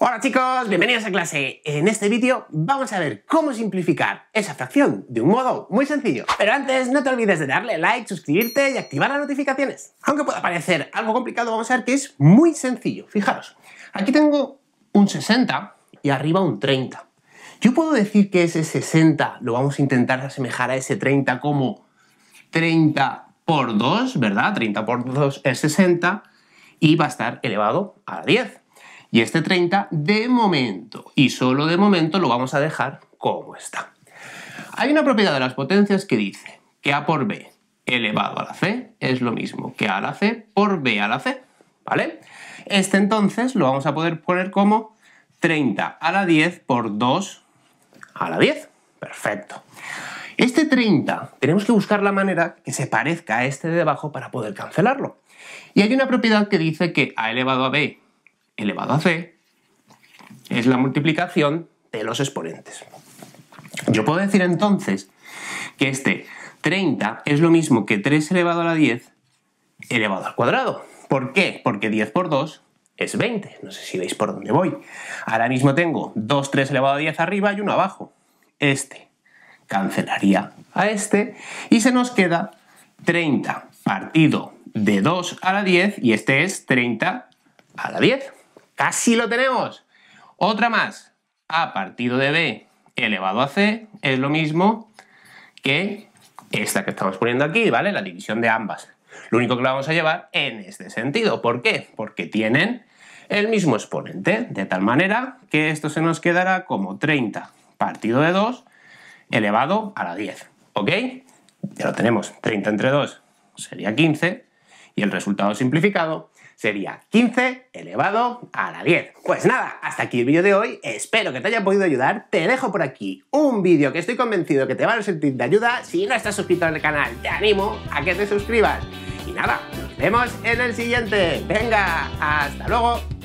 Hola chicos, bienvenidos a clase. En este vídeo vamos a ver cómo simplificar esa fracción de un modo muy sencillo. Pero antes no te olvides de darle like, suscribirte y activar las notificaciones. Aunque pueda parecer algo complicado, vamos a ver que es muy sencillo. Fijaros, aquí tengo un 60 y arriba un 30. Yo puedo decir que ese 60 lo vamos a intentar asemejar a ese 30 como 30 por 2, ¿verdad? 30 por 2 es 60 y va a estar elevado a 10. Y este 30 de momento, y solo de momento, lo vamos a dejar como está. Hay una propiedad de las potencias que dice que A por B elevado a la C es lo mismo que A la C por B a la C, ¿vale? Este entonces lo vamos a poder poner como 30 a la 10 por 2 a la 10. Perfecto. Este 30 tenemos que buscar la manera que se parezca a este de debajo para poder cancelarlo. Y hay una propiedad que dice que A elevado a B elevado a c es la multiplicación de los exponentes. Yo puedo decir entonces que este 30 es lo mismo que 3 elevado a la 10 elevado al cuadrado. ¿Por qué? Porque 10 por 2 es 20. No sé si veis por dónde voy. Ahora mismo tengo 2, 3 elevado a 10 arriba y 1 abajo. Este cancelaría a este y se nos queda 30 partido de 2 a la 10 y este es 30 a la 10. Casi lo tenemos. Otra más. A partido de B elevado a C es lo mismo que esta que estamos poniendo aquí, ¿vale? La división de ambas. Lo único que la vamos a llevar en este sentido. ¿Por qué? Porque tienen el mismo exponente, de tal manera que esto se nos quedará como 30 partido de 2 elevado a la 10, ¿ok? Ya lo tenemos, 30 entre 2 sería 15 y el resultado simplificado sería 15 elevado a la 10. Pues nada, hasta aquí el vídeo de hoy, espero que te haya podido ayudar, te dejo por aquí un vídeo que estoy convencido que te va a sentir de ayuda, si no estás suscrito al canal te animo a que te suscribas. Y nada, nos vemos en el siguiente, venga, hasta luego.